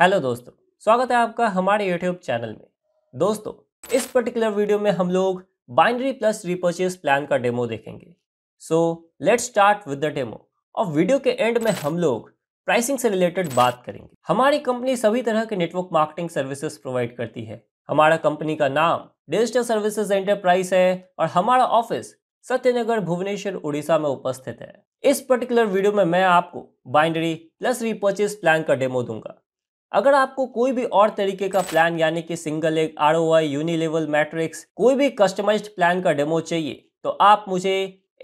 hello दोस्तों स्वागत है आपका हमारे यूट्यूब चैनल में दोस्तों इस पर्टिकुलर वीडियो में हम लोग बाइनरी प्लस रिपर्चेज प्लान का डेमो देखेंगे so let start with the demo और वीडियो के एंड में हम लोग प्राइसिंग से रिलेटेड बात करेंगे हमारी कंपनी सभी तरह के नेटवर्क मार्केटिंग सर्विसेज प्रोवाइड करती है हमारा कंपनी का नाम डिजिटल सर्विसेज एंटरप्राइज है और हमारा ऑफिस सत्यनगर भुवनेश्वर उड़ीसा में उपस्थित है इस पर्टिकुलर वीडियो में मैं आपको बाइंडरी प्लस रिपर्चेज प्लान का डेमो दूंगा अगर आपको कोई भी और तरीके का प्लान यानी कि single leg R O I unilevel matrix कोई भी कस्टमाइज्ड प्लान का डेमो चाहिए तो आप मुझे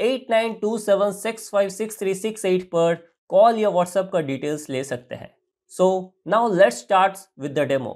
eight nine two seven six eight पर कॉल या व्हाट्सएप का डिटेल्स ले सकते हैं so now let's start with the demo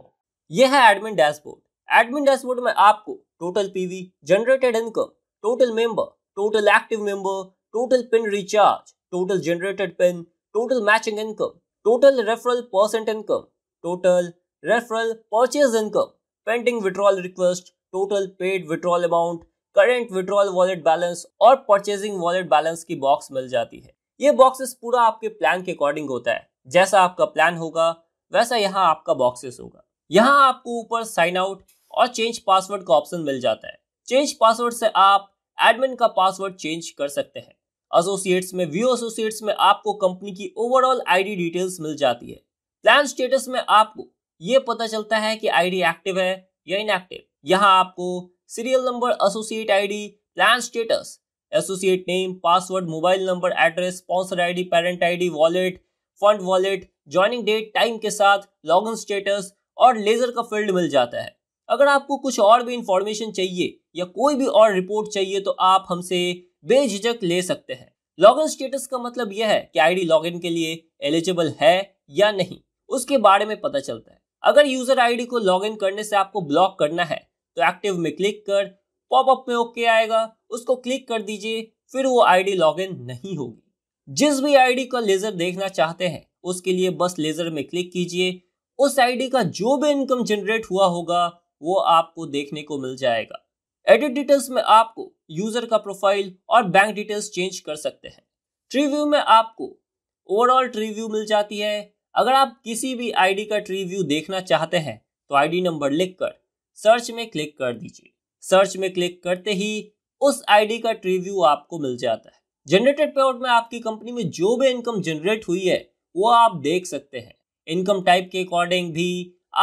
यह है एडमिन डैशबोर्ड एडमिन डैशबोर्ड में आपको total PV generated income total member total active member total pin recharge total generated pin total matching income total referral percent income total referral purchase income pending withdrawal request total paid withdrawal amount current withdrawal wallet balance और purchasing wallet balance की box मिल जाती है ये boxes पूरा आपके plan के according होता है जैसा आपका प्लान होगा वैसा यहाँ आपका बॉक्सेस होगा यहाँ आपको ऊपर साइन आउट और चेंज पासवर्ड का ऑप्शन मिल जाता है चेंज पासवर्ड से आप एडमिन का पासवर्ड चेंज कर सकते हैं एसोसिएट्स में व्यू एसोसिएट्स में आपको कंपनी की ओवरऑल आईडी डिटेल्स मिल जाती है प्लान स्टेटस में आपको ये पता चलता है कि आईडी एक्टिव है या इनएक्टिव यहाँ आपको serial number associate ID plan status associate name password mobile number address sponsor ID parent ID wallet fund wallet joining date time के साथ लॉग इन स्टेटस और लेजर का फील्ड मिल जाता है अगर आपको कुछ और भी इंफॉर्मेशन चाहिए या कोई भी और रिपोर्ट चाहिए तो आप हमसे बेझिझक ले सकते हैं लॉगिन स्टेटस का मतलब यह है कि आईडी लॉगिन के लिए एलिजिबल है या नहीं उसके बारे में पता चलता है अगर यूजर आईडी को लॉगिन करने से आपको ब्लॉक करना है तो एक्टिव में क्लिक कर पॉपअप में ओके आएगा उसको क्लिक कर दीजिए फिर वो आईडी लॉगिन नहीं होगी जिस भी आईडी का लेजर देखना चाहते हैं उसके लिए बस लेजर में क्लिक कीजिए उस आईडी का जो भी इनकम जनरेट हुआ होगा वो आपको देखने को मिल जाएगा एडिट डिटेल्स में आपको यूजर का प्रोफाइल और बैंक डिटेल्स चेंज कर सकते हैं ट्रीव्यू में आपको ओवरऑल ट्रीव्यू मिल जाती है अगर आप किसी भी आईडी का ट्री व्यू देखना चाहते हैं तो आईडी नंबर लिखकर सर्च में क्लिक कर दीजिए सर्च में क्लिक करते ही उस आईडी का ट्री व्यू आपको मिल जाता है जनरेटेड पेआउट में आपकी कंपनी में जो भी इनकम जनरेट हुई है वो आप देख सकते हैं इनकम टाइप के अकॉर्डिंग भी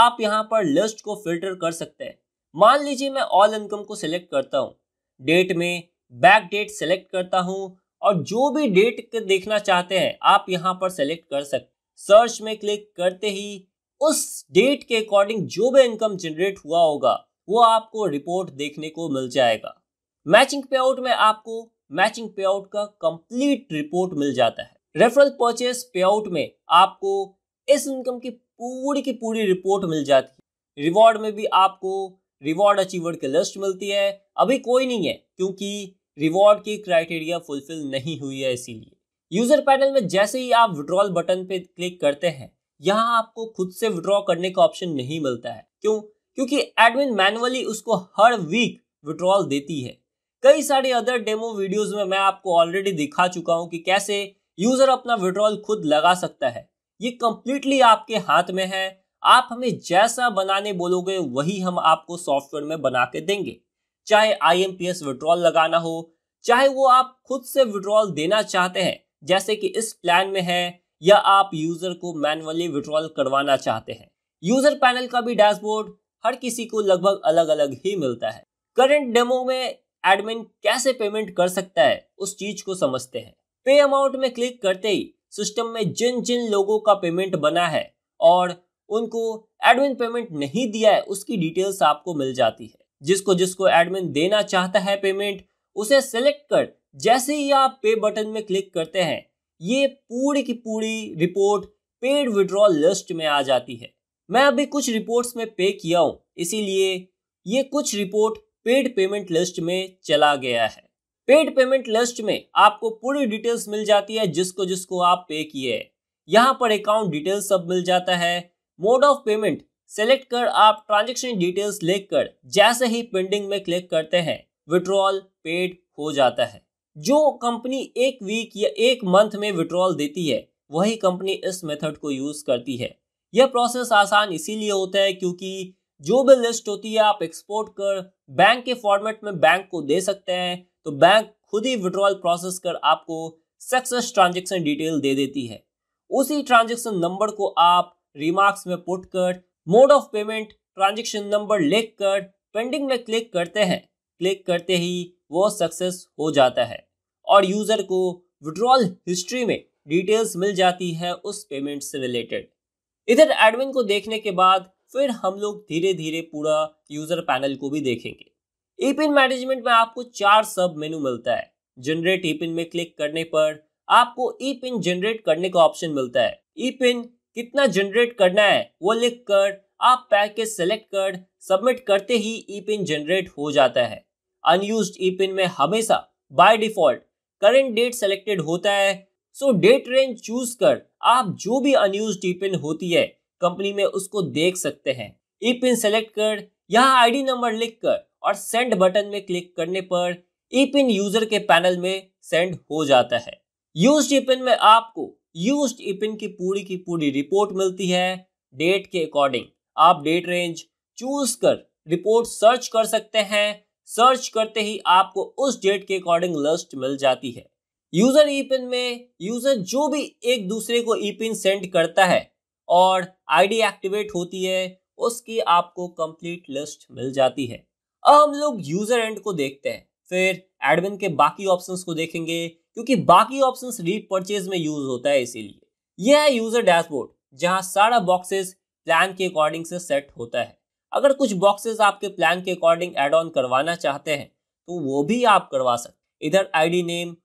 आप यहाँ पर लिस्ट को फिल्टर कर सकते हैं मान लीजिए मैं ऑल इनकम को सिलेक्ट करता हूँ डेट में बैक डेट सेलेक्ट करता हूँ और जो भी डेट देखना चाहते हैं आप यहाँ पर सेलेक्ट कर सकते हैं सर्च में क्लिक करते ही उस डेट के अकॉर्डिंग जो भी इनकम जनरेट हुआ होगा वो आपको रिपोर्ट देखने को मिल जाएगा मैचिंग पे आउट में आपको मैचिंग पे आउट का कंप्लीट रिपोर्ट मिल जाता है रेफरल परचेस पे आउट में आपको इस इनकम की पूरी की पूरी रिपोर्ट मिल जाती है रिवॉर्ड में भी आपको रिवॉर्ड अचीवर की लिस्ट मिलती है अभी कोई नहीं है क्योंकि रिवॉर्ड की क्राइटेरिया फुलफिल नहीं हुई है इसीलिए यूजर पैनल में जैसे ही आप विड्रॉल बटन पे क्लिक करते हैं यहाँ आपको खुद से विड्रॉ करने का ऑप्शन नहीं मिलता है क्यों क्योंकि एडमिन मैनुअली उसको हर वीक विड्रॉल देती है कई सारे अदर डेमो वीडियोस में मैं आपको ऑलरेडी दिखा चुका हूँ कि कैसे यूजर अपना विड्रॉल खुद लगा सकता है ये कंप्लीटली आपके हाथ में है आप हमें जैसा बनाने बोलोगे वही हम आपको सॉफ्टवेयर में बना के देंगे चाहे आई एम विड्रॉल लगाना हो चाहे वो आप खुद से विड्रॉल देना चाहते हैं जैसे कि इस प्लान में है या आप यूजर को मैनुअली विड्रॉल करवाना चाहते हैं यूजर पैनल का भी डैशबोर्ड हर किसी को लगभग अलग अलग ही मिलता है करंट डेमो में एडमिन कैसे पेमेंट कर सकता है उस चीज को समझते हैं पे अमाउंट में क्लिक करते ही सिस्टम में जिन जिन लोगों का पेमेंट बना है और उनको एडमिन पेमेंट नहीं दिया है उसकी डिटेल्स आपको मिल जाती है जिसको जिसको एडमिन देना चाहता है पेमेंट उसे सिलेक्ट कर जैसे ही आप पे बटन में क्लिक करते हैं ये पूरी की पूरी रिपोर्ट पेड विड्रॉल लिस्ट में आ जाती है मैं अभी कुछ रिपोर्ट्स में पे किया हूं इसीलिए ये कुछ रिपोर्ट पेड पेमेंट लिस्ट में चला गया है पेड पेमेंट लिस्ट में आपको पूरी डिटेल्स मिल जाती है जिसको जिसको आप पे किए हैं यहाँ पर अकाउंट डिटेल्स सब मिल जाता है मोड ऑफ पेमेंट सेलेक्ट कर आप ट्रांजेक्शन डिटेल्स लेकर जैसे ही पेंडिंग में क्लिक करते हैं विड्रॉल पेड हो जाता है जो कंपनी एक वीक या एक मंथ में विड्रॉल देती है वही कंपनी इस मेथड को यूज़ करती है यह प्रोसेस आसान इसीलिए होता है क्योंकि जो भी लिस्ट होती है आप एक्सपोर्ट कर बैंक के फॉर्मेट में बैंक को दे सकते हैं तो बैंक खुद ही विड्रॉल प्रोसेस कर आपको सक्सेस ट्रांजेक्शन डिटेल दे देती है उसी ट्रांजेक्शन नंबर को आप रिमार्क्स में पुट कर mode of payment transaction number लिख कर पेंडिंग में क्लिक करते हैं क्लिक करते ही वो सक्सेस हो जाता है और यूज़र को विड्रॉल हिस्ट्री में डिटेल्स मिल जाती है उस पेमेंट से रिलेटेड इधर एडमिन को देखने के बाद फिर हम लोग धीरे धीरे पूरा यूज़र पैनल को भी देखेंगे ईपिन मैनेजमेंट में आपको चार सब मेनू मिलता है जनरेट ई पिन में क्लिक करने पर आपको ई पिन जनरेट करने का ऑप्शन मिलता है ई पिन कितना जनरेट करना है वो लिख कर आप पैकेज सेलेक्ट कर सबमिट करते ही ई पिन जनरेट हो जाता है अनयूज ई पिन में हमेशा by default current date selected होता है सो डेट रेंज चूज कर आप जो भी अनयूज ईपिन होती है कंपनी में उसको देख सकते हैं ईपिन सेलेक्ट कर यहाँ आईडी नंबर लिख कर और सेंड बटन में क्लिक करने पर ई पिन यूजर के पैनल में सेंड हो जाता है यूज ई पिन में आपको यूज ईपिन की पूरी की पूरी रिपोर्ट मिलती है डेट के अकॉर्डिंग आप डेट रेंज चूज कर रिपोर्ट सर्च कर सकते हैं सर्च करते ही आपको उस डेट के अकॉर्डिंग लिस्ट मिल जाती है यूजर ईपिन में यूजर जो भी एक दूसरे को ईपिन सेंड करता है और आईडी एक्टिवेट होती है उसकी आपको कंप्लीट लिस्ट मिल जाती है अब हम लोग यूजर एंड को देखते हैं फिर एडमिन के बाकी ऑप्शंस को देखेंगे क्योंकि बाकी ऑप्शंस रीड परचेज में यूज होता है इसीलिए यह है यूजर डैशबोर्ड जहां सारा बॉक्सेस प्लान के अकॉर्डिंग से सेट होता है अगर कुछ बॉक्सेस आपके प्लान के अकॉर्डिंग एड ऑन करवाना चाहते हैं तो वो भी आप करवा सकते इधर आईडी नेम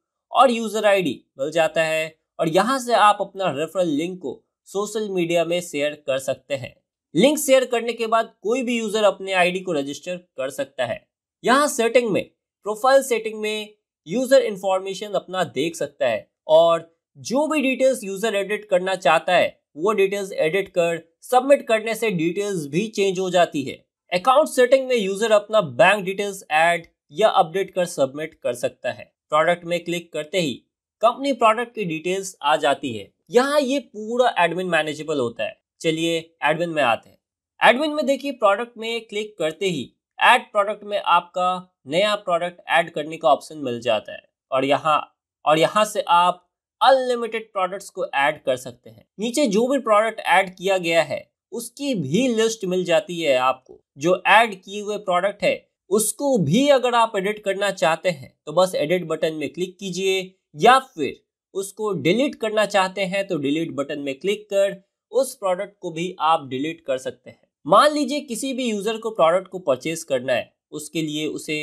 और यूज़र आईडी मिल जाता है और यहाँ से आप अपना रेफरल लिंक को सोशल मीडिया में शेयर कर सकते हैं लिंक शेयर करने के बाद कोई भी यूज़र अपने आईडी को रजिस्टर कर सकता है यहाँ सेटिंग में प्रोफाइल सेटिंग में यूज़र इंफॉर्मेशन अपना देख सकता है और जो भी डिटेल्स यूज़र एडिट करना चाहता है वो डिटेल्स एडिट कर सबमिट करने से डिटेल्स भी चेंज हो जाती है अकाउंट सेटिंग में यूजर अपना बैंक डिटेल्स ऐड या अपडेट कर सबमिट कर सकता है प्रोडक्ट में क्लिक करते ही कंपनी प्रोडक्ट की डिटेल्स आ जाती है यहाँ ये पूरा एडमिन मैनेजेबल होता है चलिए एडमिन में आते हैं एडमिन में देखिए प्रोडक्ट में क्लिक करते ही ऐड प्रोडक्ट में आपका नया प्रोडक्ट ऐड करने का ऑप्शन मिल जाता है और यहाँ और यहाँ से आप अनलिमिटेड प्रोडक्ट्स को ऐड कर सकते हैं नीचे जो भी प्रोडक्ट ऐड किया गया है उसकी भी लिस्ट मिल जाती है आपको जो ऐड किए हुए प्रोडक्ट है उसको भी अगर आप एडिट करना चाहते हैं तो बस एडिट बटन में क्लिक कीजिए या फिर उसको डिलीट करना चाहते हैं तो डिलीट बटन में क्लिक कर उस प्रोडक्ट को भी आप डिलीट कर सकते हैं मान लीजिए किसी भी यूजर को प्रोडक्ट को परचेज करना है उसके लिए उसे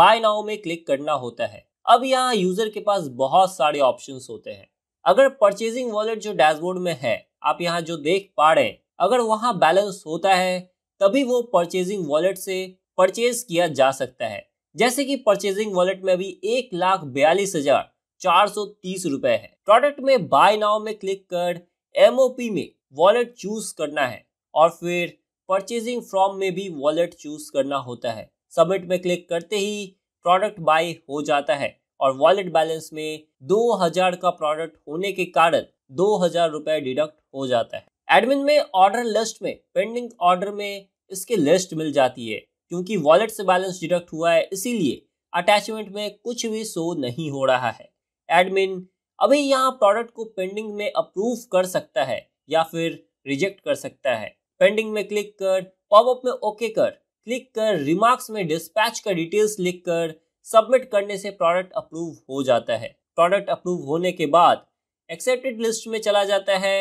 बाय नाउ में क्लिक करना होता है अब यहाँ यूजर के पास बहुत सारे ऑप्शन होते हैं अगर परचेजिंग वॉलेट जो डैशबोर्ड में है आप यहाँ जो देख पा रहे हैं अगर वहाँ बैलेंस होता है तभी वो परचेजिंग वॉलेट से परचेज किया जा सकता है जैसे कि परचेजिंग वॉलेट में अभी एक लाख बयालीस हजार चार सौ तीस रुपए है प्रोडक्ट में बाय नाउ में क्लिक कर एमओपी में वॉलेट चूज करना है और फिर परचेजिंग फ्रॉम में भी वॉलेट चूज करना होता है सबमिट में क्लिक करते ही प्रोडक्ट बाय हो जाता है और वॉलेट बैलेंस में दो हजार का प्रोडक्ट होने के कारण दो हजार रुपए डिडक्ट हो जाता है एडमिन में ऑर्डर लिस्ट में पेंडिंग ऑर्डर में इसकी लिस्ट मिल जाती है क्योंकि वॉलेट से बैलेंस डिडक्ट हुआ है इसीलिए अटैचमेंट में कुछ भी शो नहीं हो रहा है एडमिन अभी यहाँ प्रोडक्ट को पेंडिंग में अप्रूव कर सकता है या फिर रिजेक्ट कर सकता है पेंडिंग में क्लिक कर पॉपअप में ओके कर क्लिक कर रिमार्क्स में डिस्पैच का डिटेल्स लिख कर सबमिट करने से प्रोडक्ट अप्रूव हो जाता है प्रोडक्ट अप्रूव होने के बाद एक्सेप्टेड लिस्ट में चला जाता है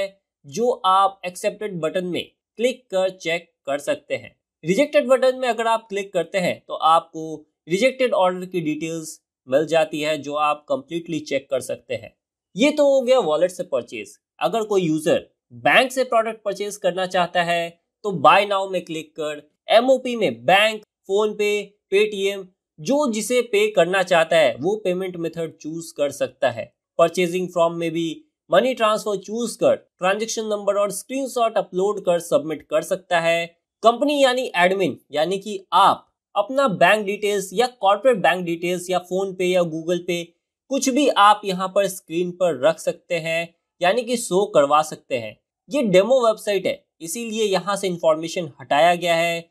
जो आप एक्सेप्टेड बटन में क्लिक कर चेक कर सकते हैं रिजेक्टेड बटन में अगर आप क्लिक करते हैं तो आपको रिजेक्टेड ऑर्डर की डिटेल्स मिल जाती है जो आप कंप्लीटली चेक कर सकते हैं ये तो हो गया वॉलेट से परचेज अगर कोई यूजर बैंक से प्रोडक्ट परचेज करना चाहता है तो बाय नाउ में क्लिक कर एमओपी में बैंक फोन पे पेटीएम जो जिसे पे करना चाहता है वो पेमेंट मेथड चूज कर सकता है परचेजिंग फॉर्म में भी मनी ट्रांसफर चूज कर ट्रांजेक्शन नंबर और स्क्रीन अपलोड कर सबमिट कर सकता है कंपनी यानी एडमिन यानी कि आप अपना बैंक डिटेल्स या कॉर्पोरेट बैंक डिटेल्स या फोन पे या गूगल पे कुछ भी आप यहाँ पर स्क्रीन पर रख सकते हैं यानी कि शो करवा सकते हैं ये डेमो वेबसाइट है इसीलिए यहाँ से इंफॉर्मेशन हटाया गया है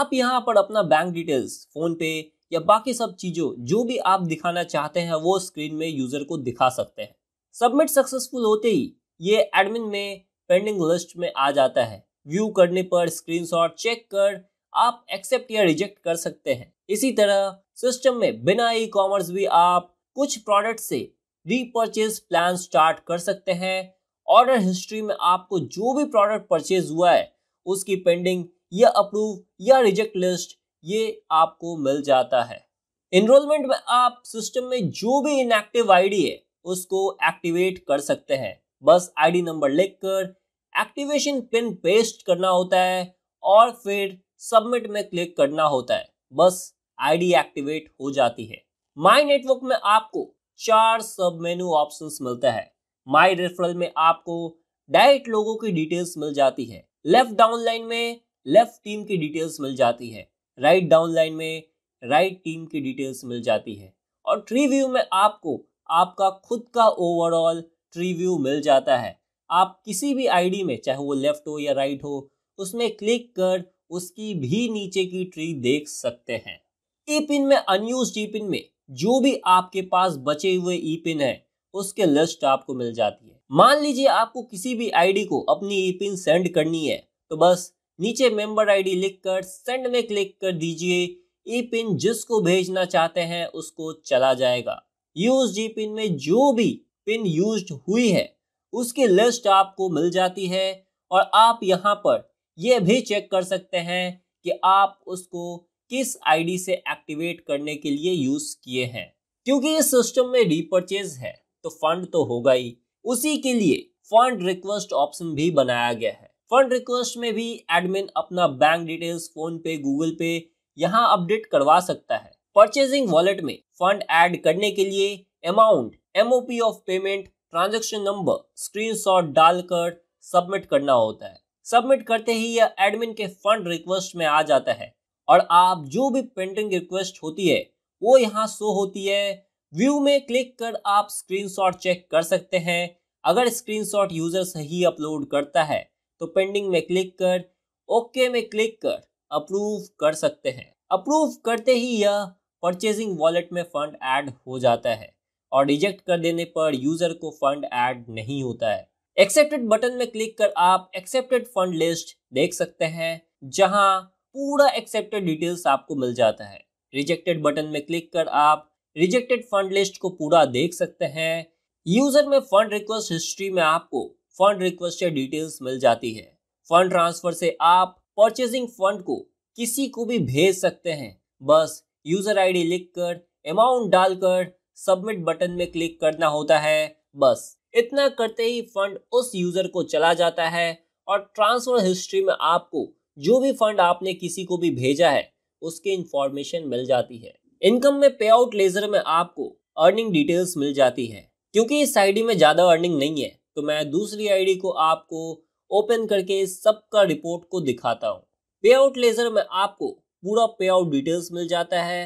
आप यहाँ पर अपना बैंक डिटेल्स फोन पे या बाकी सब चीज़ों जो भी आप दिखाना चाहते हैं वो स्क्रीन में यूज़र को दिखा सकते हैं सबमिट सक्सेसफुल होते ही ये एडमिन में पेंडिंग लिस्ट में आ जाता है व्यू करने पर स्क्रीन चेक कर आप एक्सेप्ट या रिजेक्ट कर सकते हैं इसी तरह सिस्टम में बिना ई कॉमर्स भी आप कुछ प्रोडक्ट से रीपर्चेज प्लान स्टार्ट कर सकते हैं ऑर्डर हिस्ट्री में आपको जो भी प्रोडक्ट परचेज हुआ है उसकी पेंडिंग या अप्रूव या रिजेक्ट लिस्ट ये आपको मिल जाता है इनरोलमेंट में आप सिस्टम में जो भी इनएक्टिव आईडी है उसको एक्टिवेट कर सकते हैं बस आईडी नंबर लिखकर एक्टिवेशन पिन पेस्ट करना होता है और फिर सबमिट में क्लिक करना होता है बस आईडी एक्टिवेट हो जाती है माई नेटवर्क में आपको चार सब मेनू ऑप्शंस मिलता है माई रेफरल में आपको डायरेक्ट लोगों की डिटेल्स मिल जाती है लेफ्ट डाउन लाइन में लेफ्ट टीम की डिटेल्स मिल जाती है राइट डाउन लाइन में राइट टीम की डिटेल्स मिल जाती है और ट्री व्यू में आपको आपका खुद का ओवरऑल ट्री व्यू मिल जाता है आप किसी भी आईडी में चाहे वो लेफ्ट हो या राइट हो उसमें क्लिक कर उसकी भी नीचे की ट्री देख सकते हैं ई पिन में अनयूज ई पिन में जो भी आपके पास बचे हुए ई पिन है उसके लिस्ट आपको मिल जाती है मान लीजिए आपको किसी भी आईडी को अपनी ई पिन सेंड करनी है तो बस नीचे मेंबर आईडी लिखकर सेंड में क्लिक कर दीजिए ई e पिन जिसको भेजना चाहते हैं उसको चला जाएगा यूज जी पिन में जो भी पिन यूज हुई है उसकी लिस्ट आपको मिल जाती है और आप यहाँ पर यह भी चेक कर सकते हैं कि आप उसको किस आईडी से एक्टिवेट करने के लिए यूज किए हैं क्योंकि इस सिस्टम में रिपर्चेज है तो फंड तो होगा ही उसी के लिए फंड रिक्वेस्ट ऑप्शन भी बनाया गया है फंड रिक्वेस्ट में भी एडमिन अपना bank details PhonePe Google Pay यहाँ अपडेट करवा सकता है परचेजिंग वॉलेट में फंड ऐड करने के लिए amount MOP of payment transaction number screen डालकर सबमिट करना होता है सबमिट करते ही यह एडमिन के फंड रिक्वेस्ट में आ जाता है और आप जो भी पेंडिंग रिक्वेस्ट होती है वो यहाँ शो होती है व्यू में क्लिक कर आप स्क्रीनशॉट चेक कर सकते हैं अगर स्क्रीनशॉट यूजर सही अपलोड करता है तो पेंडिंग में क्लिक कर ओके में क्लिक कर अप्रूव कर सकते हैं अप्रूव करते ही यह परचेजिंग वॉलेट में फंड ऐड हो जाता है और रिजेक्ट कर देने पर यूजर को फंड ऐड नहीं होता है एक्सेप्टेड बटन में क्लिक कर आप एक्सेप्टेड फंड लिस्ट देख सकते हैं जहां पूरा एक्सेप्टेड डिटेल्स आपको मिल जाता है रिजेक्टेड बटन में क्लिक कर आप रिजेक्टेड फंड लिस्ट को पूरा देख सकते हैं यूजर में फंड रिक्वेस्ट हिस्ट्री में आपको फंड रिक्वेस्ट डिटेल्स मिल जाती है फंड ट्रांसफर से आप परचेजिंग फंड को किसी को भी भेज सकते हैं बस यूजर आईडी लिखकर अमाउंट डालकर सबमिट बटन में क्लिक करना होता है बस इतना करते ही फंड उस यूजर को चला जाता है और ट्रांसफर हिस्ट्री में आपको जो भी फंड आपने किसी को भी भेजा है उसकी इंफॉर्मेशन मिल जाती है इनकम में पे आउट लेजर में आपको अर्निंग डिटेल्स मिल जाती है क्योंकि इस आईडी में ज्यादा अर्निंग नहीं है तो मैं दूसरी आईडी को आपको ओपन करके सबका रिपोर्ट को दिखाता हूँ पे आउट लेजर में आपको पूरा पे आउट डिटेल्स मिल जाता है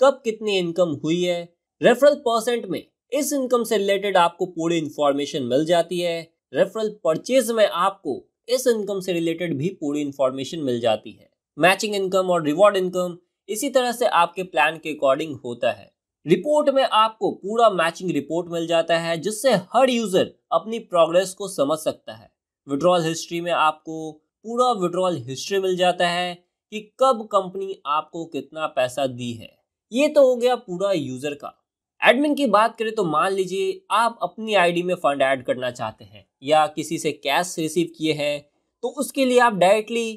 कब कितनी इनकम हुई है रेफरल परसेंट में इस इनकम से रिलेटेड आपको पूरी इंफॉर्मेशन मिल जाती है रेफरल परचेज में आपको इस इनकम से रिलेटेड भी पूरी इंफॉर्मेशन मिल जाती है मैचिंग इनकम और रिवॉर्ड इनकम इसी तरह से आपके प्लान के अकॉर्डिंग होता है रिपोर्ट में आपको पूरा मैचिंग रिपोर्ट मिल जाता है जिससे हर यूजर अपनी प्रोग्रेस को समझ सकता है विड्रॉल हिस्ट्री में आपको पूरा विड्रॉल हिस्ट्री मिल जाता है कि कब कंपनी आपको कितना पैसा दी है ये तो हो गया पूरा यूजर का एडमिन की बात करें तो मान लीजिए आप अपनी आईडी में फंड ऐड करना चाहते हैं या किसी से कैश रिसीव किए हैं तो उसके लिए आप डायरेक्टली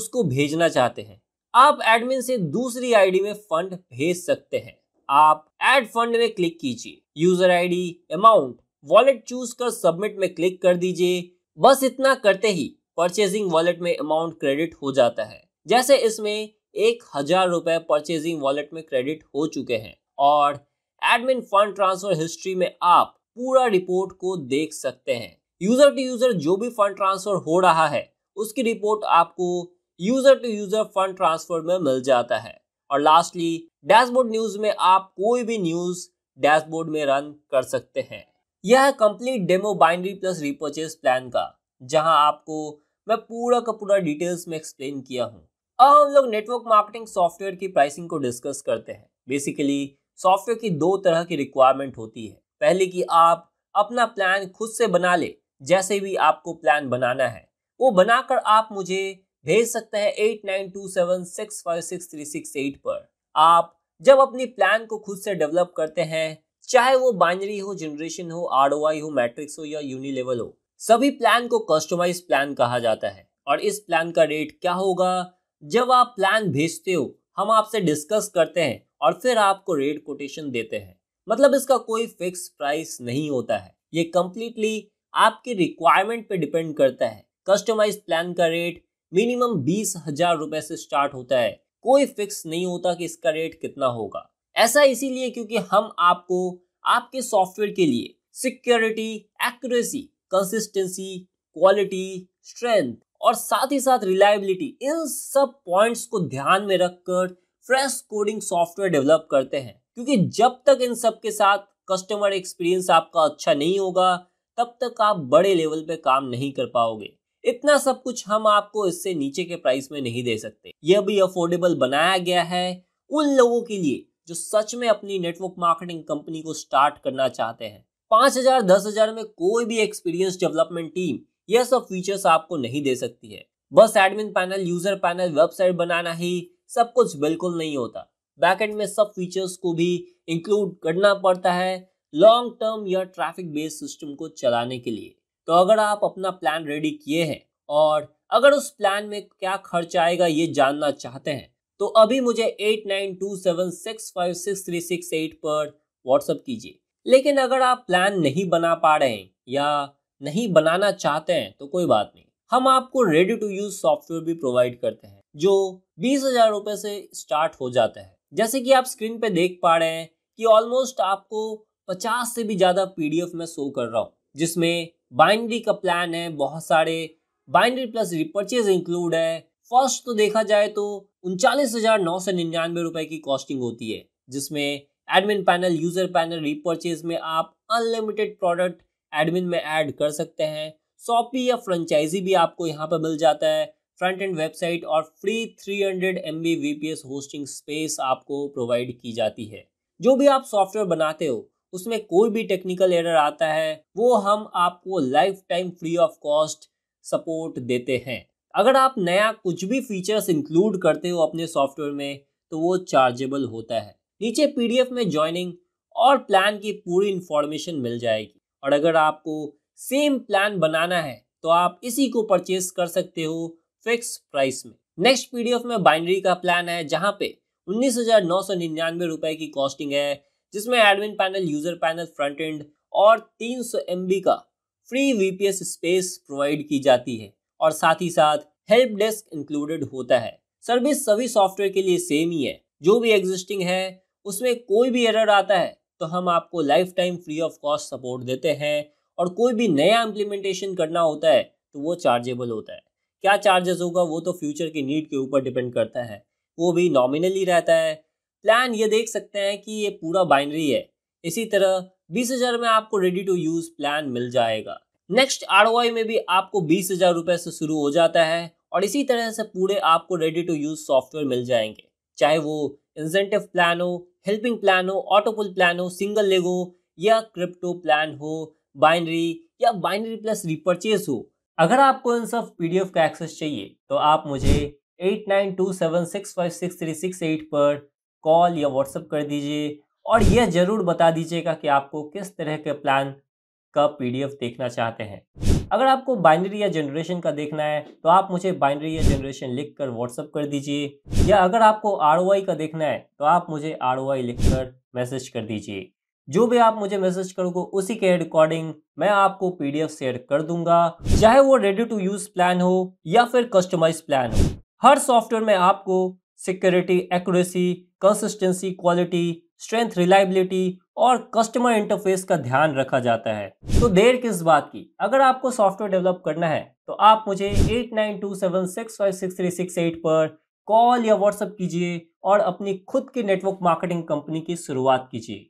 उसको भेजना चाहते हैं आप एडमिन से दूसरी आईडी में फंड भेज सकते हैं आप एड फंड में क्लिक कीजिए user ID amount wallet choose कर सबमिट में क्लिक कर दीजिए बस इतना करते ही परचेजिंग वॉलेट में अमाउंट क्रेडिट हो जाता है जैसे इसमें एक हजार रुपए परचेजिंग वॉलेट में क्रेडिट हो चुके हैं और एडमिन फंड ट्रांसफर हिस्ट्री में आप पूरा रिपोर्ट को देख सकते हैं यूजर टू यूजर जो भी फंड ट्रांसफर हो रहा है उसकी रिपोर्ट आपको user to user fund transfer में मिल जाता है और लास्टली डैशबोर्ड न्यूज में आप कोई भी न्यूज डैशबोर्ड में रन कर सकते हैं यह है complete demo binary plus repurchase plan का जहां आपको मैं पूरा का पूरा डिटेल्स में एक्सप्लेन किया हूं अब हम लोग नेटवर्क मार्केटिंग सॉफ्टवेयर की प्राइसिंग को डिस्कस करते हैं बेसिकली सॉफ्टवेयर की दो तरह की रिक्वायरमेंट होती है पहले कि आप अपना प्लान खुद से बना ले जैसे भी आपको प्लान बनाना है वो बनाकर आप मुझे भेज सकते हैं eight nine two seven six five six three six eight पर आप जब अपनी प्लान को खुद से डेवलप करते हैं चाहे वो बाइनरी हो जनरेशन हो आर हो मैट्रिक्स हो या यूनी हो सभी प्लान को कस्टमाइज प्लान कहा जाता है और इस प्लान का रेट क्या होगा जब आप प्लान भेजते हो हम आपसे डिस्कस करते हैं और फिर आपको रेट कोटेशन देते हैं मतलब इसका कोई फिक्स प्राइस नहीं होता है ये कम्प्लीटली आपके रिक्वायरमेंट पे डिपेंड करता है कस्टमाइज प्लान का रेट मिनिमम बीस हजार रुपए से स्टार्ट होता है कोई फिक्स नहीं होता कि इसका रेट कितना होगा ऐसा इसीलिए क्योंकि हम आपको आपके सॉफ्टवेयर के लिए security accuracy consistency quality strength और साथ ही साथ रिलायबिलिटी इन सब पॉइंट्स को ध्यान में रखकर फ्रेश कोडिंग सॉफ्टवेयर डेवलप करते हैं क्योंकि जब तक इन सब के साथ कस्टमर एक्सपीरियंस आपका अच्छा नहीं होगा तब तक आप बड़े लेवल पे काम नहीं कर पाओगे इतना सब कुछ हम आपको इससे नीचे के प्राइस में नहीं दे सकते यह भी अफोर्डेबल बनाया गया है उन लोगों के लिए जो सच में अपनी नेटवर्क मार्केटिंग कंपनी को स्टार्ट करना चाहते हैं पांच हजार दस हजार में कोई भी एक्सपीरियंस डेवलपमेंट टीम यह सब फीचर्स आपको नहीं दे सकती है बस admin panel user panel website बनाना ही सब कुछ बिल्कुल नहीं होता बैकेंड में सब फीचर्स को भी इंक्लूड करना पड़ता है लॉन्ग टर्म या ट्रैफिक बेस्ड सिस्टम को चलाने के लिए तो अगर आप अपना प्लान रेडी किए हैं और अगर उस प्लान में क्या खर्च आएगा ये जानना चाहते हैं तो अभी मुझे eight nine two seven six five six three six eight पर व्हाट्सअप कीजिए लेकिन अगर आप प्लान नहीं बना पा रहे हैं या नहीं बनाना चाहते हैं तो कोई बात नहीं हम आपको रेडी टू यूज सॉफ्टवेयर भी प्रोवाइड करते हैं जो बीस हजार रुपये से स्टार्ट हो जाता है जैसे कि आप स्क्रीन पे देख पा रहे हैं कि ऑलमोस्ट आपको पचास से भी ज़्यादा पीडीएफ में शो कर रहा हूँ जिसमें बाइंड्री का प्लान है बहुत सारे बाइंड्री प्लस रिपर्चेज इंक्लूड है फर्स्ट तो देखा जाए तो उनचालीस हजार नौ सौ निन्यानवे रुपए की कॉस्टिंग होती है जिसमें admin panel user panel repurchase में आप अनलिमिटेड प्रोडक्ट एडमिन में ऐड कर सकते हैं सॉपी या फ्रेंचाइजी भी आपको यहाँ पर मिल जाता है फ्रंट एंड वेबसाइट और free 300 hundred M hosting space आपको प्रोवाइड की जाती है जो भी आप सॉफ्टवेयर बनाते हो उसमें कोई भी टेक्निकल एरर आता है वो हम आपको lifetime free of cost support देते हैं अगर आप नया कुछ भी फीचर्स इंक्लूड करते हो अपने सॉफ्टवेयर में तो वो चार्जेबल होता है नीचे पीडीएफ में ज्वाइनिंग और प्लान की पूरी इंफॉर्मेशन मिल जाएगी और अगर आपको सेम प्लान बनाना है तो आप इसी को परचेस कर सकते हो फिक्स प्राइस में नेक्स्ट पीडीएफ में बाइनरी का प्लान है जहाँ पे उन्नीस हजार नौ सौ निन्यानवे रुपए की कॉस्टिंग है जिसमें admin panel user panel front end और 300 सौ का फ्री वीपीएस स्पेस प्रोवाइड की जाती है और साथ ही साथ हेल्प डेस्क इंक्लूडेड होता है सर्विस सभी सॉफ्टवेयर के लिए सेम ही है जो भी एग्जिस्टिंग है उसमें कोई भी एरर आता है तो हम आपको lifetime free of cost support देते हैं और कोई भी नया इम्प्लीमेंटेशन करना होता है तो वो चार्जेबल होता है क्या चार्जेस होगा वो तो फ्यूचर की नीड के ऊपर डिपेंड करता है वो भी नॉमिनली रहता है प्लान ये देख सकते हैं कि ये पूरा बाइनरी है इसी तरह बीस हजार में आपको रेडी टू यूज प्लान मिल जाएगा नेक्स्ट आर में भी आपको बीस हजार रुपए से शुरू हो जाता है और इसी तरह से पूरे आपको रेडी टू यूज सॉफ्टवेयर मिल जाएंगे चाहे वो इंसेंटिव प्लान हो हेल्पिंग प्लान हो ऑटोपुल प्लान हो सिंगल लेग हो या क्रिप्टो प्लान हो बाइनरी या बाइनरी प्लस रिपर्चेज हो अगर आपको इन सब पी का एक्सेस चाहिए तो आप मुझे eight nine two seven six five six three six eight पर कॉल या व्हाट्सअप कर दीजिए और यह ज़रूर बता दीजिएगा कि आपको किस तरह के प्लान का पीडीएफ देखना चाहते हैं अगर आपको बाइनरी या जनरेशन का देखना है तो आप मुझे बाइनरी या जनरेशन लिख कर व्हाट्सअप कर दीजिए या अगर आपको आर का देखना है तो आप मुझे आर लिख कर मैसेज कर दीजिए जो भी आप मुझे मैसेज करोगे उसी के अकॉर्डिंग मैं आपको पीडीएफ शेयर कर दूंगा चाहे वो रेडी टू यूज प्लान हो या फिर कस्टमाइज प्लान हो हर सॉफ्टवेयर में आपको security accuracy consistency quality strength reliability और कस्टमर इंटरफेस का ध्यान रखा जाता है तो देर किस बात की अगर आपको सॉफ्टवेयर डेवलप करना है तो आप मुझे 8927656368 पर कॉल या व्हाट्सएप कीजिए और अपनी खुद की नेटवर्क मार्केटिंग कंपनी की शुरुआत कीजिए